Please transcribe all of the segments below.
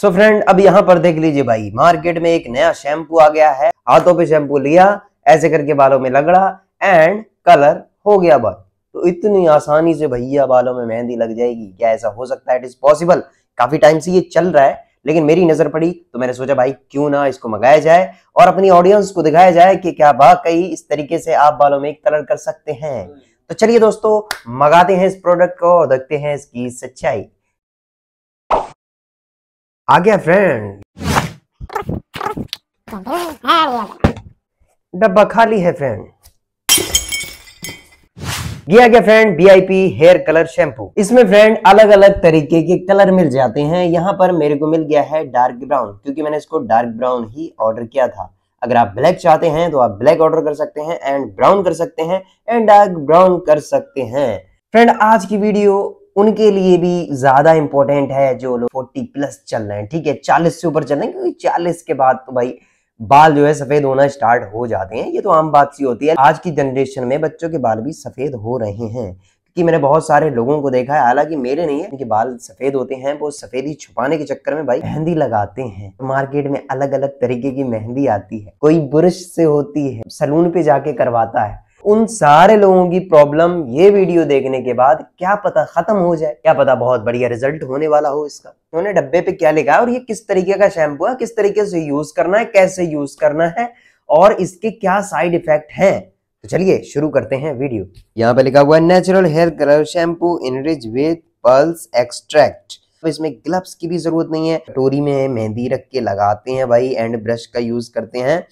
सो so friend अब यहां पर देख लीजिए भाई मार्केट में एक नया शैम्पू आ गया है हाथों पे शैम्पू लिया ऐसे करके बालों में लगड़ा एंड कलर हो गया बाल तो इतनी आसानी से भैया बालों में मेहंदी लग जाएगी क्या ऐसा हो सकता है इट इज पॉसिबल काफी टाइम से ये चल रहा है लेकिन मेरी नजर पड़ी तो मैंने सोचा भाई क्यों ना इसको मंगाया जाए और अपनी ऑडियंस को दिखाया जाए कि क्या वाकई इस तरीके से आप बालों में एक कलर कर सकते हैं तो चलिए दोस्तों मंगाते हैं इस प्रोडक्ट को और देखते हैं इसकी सच्चाई आ गया फ्रेंड डब्बा खाली है फ्रेंड ये आ गया friend BIP hair colour shampoo इसमें फ्रेंड अलग अलग तरीके के कलर मिल जाते हैं यहाँ पर मेरे को मिल गया है डार्क ब्राउन क्योंकि मैंने इसको डार्क ब्राउन ही ऑर्डर किया था अगर आप ब्लैक चाहते हैं तो आप ब्लैक ऑर्डर कर सकते हैं एंड ब्राउन कर सकते हैं एंड डार्क ब्राउन कर सकते हैं फ्रेंड आज की वीडियो उनके लिए भी ज़्यादा इंपॉर्टेंट है जो लोग फोर्टी प्लस चल रहे हैं ठीक है चालीस से ऊपर चल रहे हैं क्योंकि के बाद तो भाई बाल जो है सफेद होना स्टार्ट हो जाते हैं ये तो आम बात सी होती है आज की जनरेशन में बच्चों के बाल भी सफेद हो रहे हैं क्योंकि मैंने बहुत सारे लोगों को देखा है हालांकि मेरे नहीं है इनके बाल सफेद होते हैं वो सफेदी छुपाने के चक्कर में भाई मेहंदी लगाते हैं मार्केट में अलग अलग तरीके की मेहंदी आती है कोई ब्रश से होती है सलून पे जाके करवाता है उन सारे लोगों की प्रॉब्लम ये वीडियो देखने के बाद क्या पता खत्म हो जाए क्या पता बहुत बढ़िया रिजल्ट होने वाला हो इसका उन्होंने डब्बे पे क्या लिखा है और ये किस तरीके का शैम्पू है किस तरीके से यूज करना है कैसे यूज करना है और इसके क्या साइड इफेक्ट है तो चलिए शुरू करते हैं वीडियो यहाँ पे लिखा हुआ है natural hair colour shampoo enrich with pulse extract इसमें ग्लव्स की भी जरूरत नहीं है कटोरी में मेहंदी रख के लगाते हैं भाई एंड ब्रश का यूज करते हैं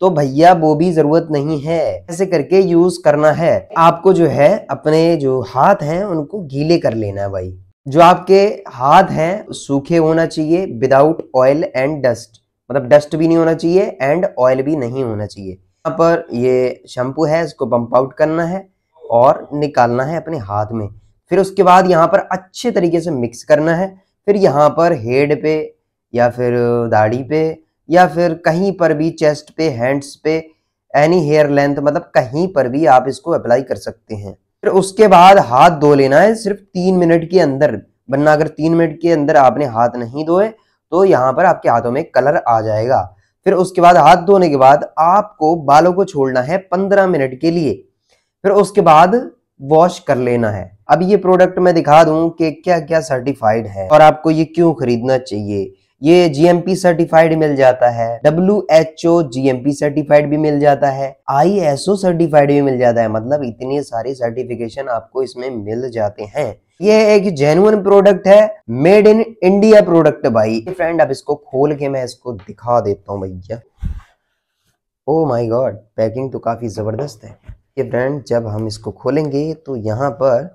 तो भैया वो भी ज़रूरत नहीं है ऐसे करके यूज़ करना है आपको जो है अपने जो हाथ हैं उनको गीले कर लेना है भाई जो आपके हाथ हैं सूखे होना चाहिए विदाउट ऑयल एंड डस्ट मतलब डस्ट भी नहीं होना चाहिए एंड ऑयल भी नहीं होना चाहिए यहाँ पर ये शैम्पू है इसको पंप आउट करना है और निकालना है अपने हाथ में फिर उसके बाद यहाँ पर अच्छे तरीके से मिक्स करना है फिर यहाँ पर हेड पे या फिर दाढ़ी पे या फिर कहीं पर भी चेस्ट पे हैंड्स पे एनी हेयर लेंथ मतलब कहीं पर भी आप इसको अप्लाई कर सकते हैं फिर उसके बाद हाथ धो लेना है सिर्फ तीन मिनट के अंदर वरना अगर तीन मिनट के अंदर आपने हाथ नहीं धोए तो यहाँ पर आपके हाथों में कलर आ जाएगा फिर उसके बाद हाथ धोने के बाद आपको बालों को छोड़ना है पंद्रह मिनट के लिए फिर उसके बाद वॉश कर लेना है अब ये प्रोडक्ट मैं दिखा दूं कि क्या क्या सर्टिफाइड है और आपको ये क्यों खरीदना चाहिए ये जीएमपी सर्टिफाइड मिल जाता है W H O GMP certified भी मिल जाता है आई एस ओ सर्टिफाइड भी मिल जाता है मतलब इतने सारे सर्टिफिकेशन आपको इसमें मिल जाते हैं ये एक जेन्युइन प्रोडक्ट है मेड इन इंडिया प्रोडक्ट भाई फ्रेंड अब इसको खोल के मैं इसको दिखा देता हूँ भैया ओ माई गॉड पैकिंग तो काफी जबरदस्त है ये फ्रेंड जब हम इसको खोलेंगे तो यहाँ पर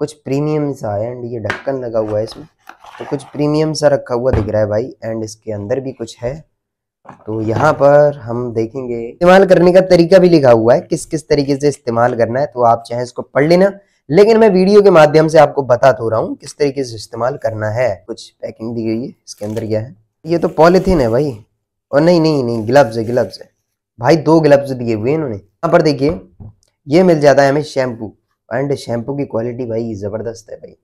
कुछ प्रीमियम सा है एंड ये ढक्कन लगा हुआ है इसमें तो कुछ प्रीमियम सा रखा हुआ दिख रहा है भाई एंड इसके अंदर भी कुछ है तो यहाँ पर हम देखेंगे इस्तेमाल करने का तरीका भी लिखा हुआ है किस किस तरीके से इस्तेमाल करना है तो आप चाहे इसको पढ़ लेना लेकिन मैं वीडियो के माध्यम से आपको बता तो रहा हूँ किस तरीके से इस्तेमाल करना है कुछ पैकिंग दी गई है इसके अंदर क्या है ये तो पॉलिथीन है भाई और नहीं नहीं नहीं ग्लव्स है ग्लव्स है भाई दो ग्लव्स दिए हुए इन्होंने यहाँ पर देखिए ये मिल जाता है हमें शैम्पू एंड शैम्पू की क्वालिटी भाई ज़बरदस्त है भाई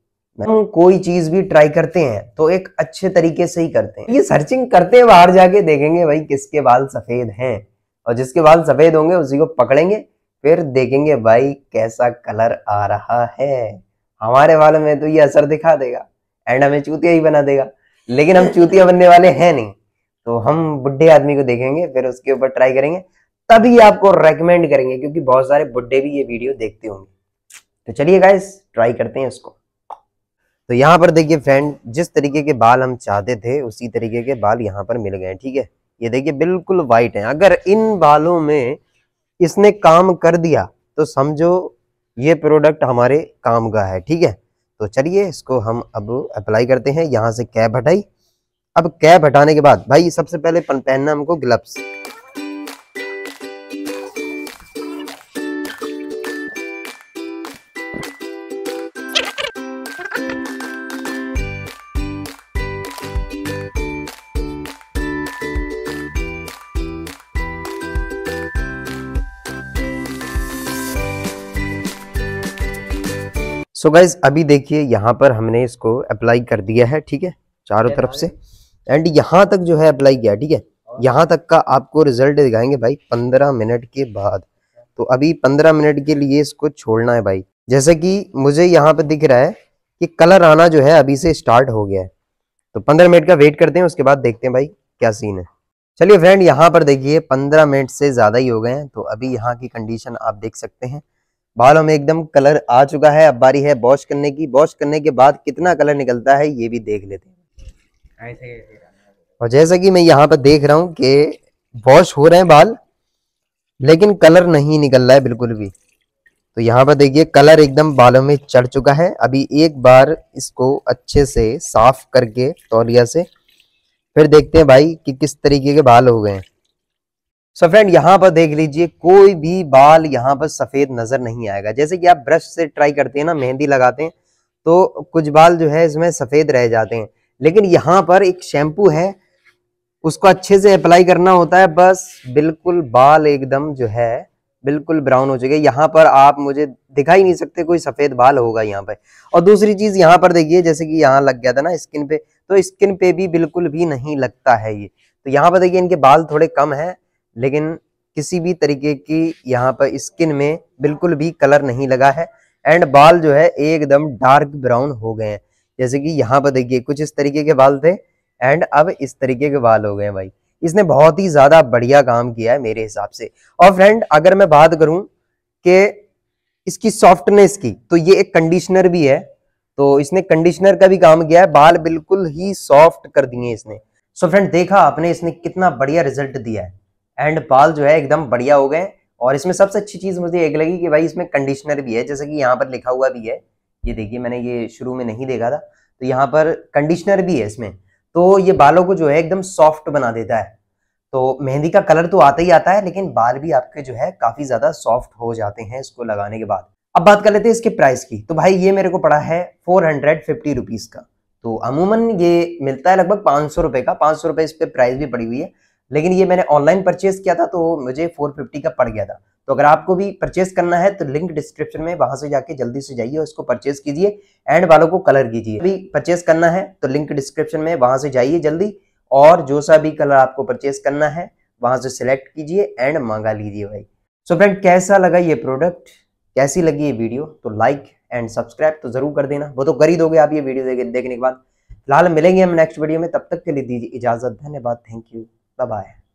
हम कोई चीज़ भी ट्राई करते हैं तो एक अच्छे तरीके से ही करते हैं ये सर्चिंग करते हैं बाहर जाके देखेंगे भाई किसके बाल सफ़ेद हैं और जिसके बाल सफ़ेद होंगे उसी को पकड़ेंगे फिर देखेंगे भाई कैसा कलर आ रहा है हमारे बालों में तो ये असर दिखा देगा एंड हमें चूतिया ही बना देगा लेकिन हम चूतिया बनने वाले हैं नहीं तो हम बुढ़े आदमी को देखेंगे फिर उसके ऊपर ट्राई करेंगे तभी आपको रेकमेंड करेंगे क्योंकि बहुत सारे बुढ़े भी ये वीडियो देखते होंगे तो चलिए गाइस ट्राई करते हैं इसको तो यहाँ पर देखिए फ्रेंड जिस तरीके के बाल हम चाहते थे उसी तरीके के बाल यहाँ पर मिल गए ठीक है ये देखिए बिल्कुल वाइट है अगर इन बालों में इसने काम कर दिया तो समझो ये प्रोडक्ट हमारे काम का है ठीक है तो चलिए इसको हम अब अप्लाई करते हैं यहाँ से कैप हटाई अब कैप हटाने के बाद भाई सबसे पहले पहनना हमको ग्लव्स सो so गाइज अभी देखिए यहाँ पर हमने इसको अप्लाई कर दिया है ठीक है चारों तरफ से एंड यहाँ तक जो है अप्लाई किया ठीक है हाँ। यहाँ तक का आपको रिजल्ट दिखाएंगे भाई पंद्रह मिनट के बाद तो अभी पंद्रह मिनट के लिए इसको छोड़ना है भाई जैसे कि मुझे यहाँ पर दिख रहा है कि कलर आना जो है अभी से स्टार्ट हो गया है तो पंद्रह मिनट का वेट करते हैं उसके बाद देखते हैं भाई क्या सीन है चलिए फ्रेंड यहाँ पर देखिए पंद्रह मिनट से ज़्यादा ही हो गए हैं तो अभी यहाँ की कंडीशन आप देख सकते हैं बालों में एकदम कलर आ चुका है अब बारी है वॉश करने की वॉश करने के बाद कितना कलर निकलता है ये भी देख लेते हैं और जैसा कि मैं यहाँ पर देख रहा हूँ कि वॉश हो रहे हैं बाल लेकिन कलर नहीं निकल रहा है बिल्कुल भी तो यहाँ पर देखिए कलर एकदम बालों में चढ़ चुका है अभी एक बार इसको अच्छे से साफ करके तौलिया से फिर देखते हैं भाई कि किस तरीके के बाल हो गए हैं सो फ्रेंड यहाँ पर देख लीजिए कोई भी बाल यहाँ पर सफ़ेद नज़र नहीं आएगा जैसे कि आप ब्रश से ट्राई करते हैं ना मेहंदी लगाते हैं तो कुछ बाल जो है इसमें सफ़ेद रह जाते हैं लेकिन यहाँ पर एक शैम्पू है उसको अच्छे से अप्लाई करना होता है बस बिल्कुल बाल एकदम जो है बिल्कुल ब्राउन हो चुके यहाँ पर आप मुझे दिखाई नहीं सकते कोई सफ़ेद बाल होगा यहाँ पर और दूसरी चीज़ यहाँ पर देखिए जैसे कि यहाँ लग गया था ना स्किन पे तो स्किन पे भी बिल्कुल भी नहीं लगता है ये तो यहाँ पर देखिए इनके बाल थोड़े कम हैं लेकिन किसी भी तरीके की यहाँ पर स्किन में बिल्कुल भी कलर नहीं लगा है एंड बाल जो है एकदम डार्क ब्राउन हो गए हैं जैसे कि यहाँ पर देखिए कुछ इस तरीके के बाल थे एंड अब इस तरीके के बाल हो गए हैं भाई इसने बहुत ही ज़्यादा बढ़िया काम किया है मेरे हिसाब से और फ्रेंड अगर मैं बात करूं कि इसकी सॉफ्टनेस की तो ये एक कंडीशनर भी है तो इसने कंडीशनर का भी काम किया है बाल बिल्कुल ही सॉफ्ट कर दिए इसने सो so फ्रेंड देखा आपने इसने कितना बढ़िया रिजल्ट दिया है एंड बाल जो है एकदम बढ़िया हो गए और इसमें सबसे अच्छी चीज़ मुझे एक लगी कि भाई इसमें कंडीशनर भी है जैसे कि यहाँ पर लिखा हुआ भी है ये देखिए मैंने ये शुरू में नहीं देखा था तो यहाँ पर कंडीशनर भी है इसमें तो ये बालों को जो है एकदम सॉफ्ट बना देता है तो मेहंदी का कलर तो आता ही आता है लेकिन बाल भी आपके जो है काफ़ी ज़्यादा सॉफ्ट हो जाते हैं इसको लगाने के बाद अब बात कर लेते हैं इसके प्राइस की तो भाई ये मेरे को पड़ा है फोर हंड्रेड फिफ्टी रुपीज़ का तो अमूमन ये मिलता है लगभग पांच सौ रुपए का पांच सौ रुपए इस पर प्राइस भी पड़ी हुई है लेकिन ये मैंने ऑनलाइन परचेज किया था तो मुझे 450 का पड़ गया था तो अगर आपको भी परचेज करना है तो लिंक डिस्क्रिप्शन में वहां से जाके जल्दी से जाइए उसको परचेज कीजिए एंड वालों को कलर कीजिए अभी परचेज करना है तो लिंक डिस्क्रिप्शन में वहां से जाइए जल्दी और जो सा भी कलर आपको परचेज करना है वहां से सिलेक्ट कीजिए एंड मंगा लीजिए भाई सो so फ्रेंड कैसा लगा ये प्रोडक्ट कैसी लगी ये वीडियो तो लाइक एंड सब्सक्राइब तो जरूर कर देना वो तो गरीद हो गए आप ये वीडियो देखने के बाद फिलहाल मिलेंगे हम नेक्स्ट वीडियो में तब तक के लिए दीजिए इजाजत धन्यवाद थैंक यू Bye-bye.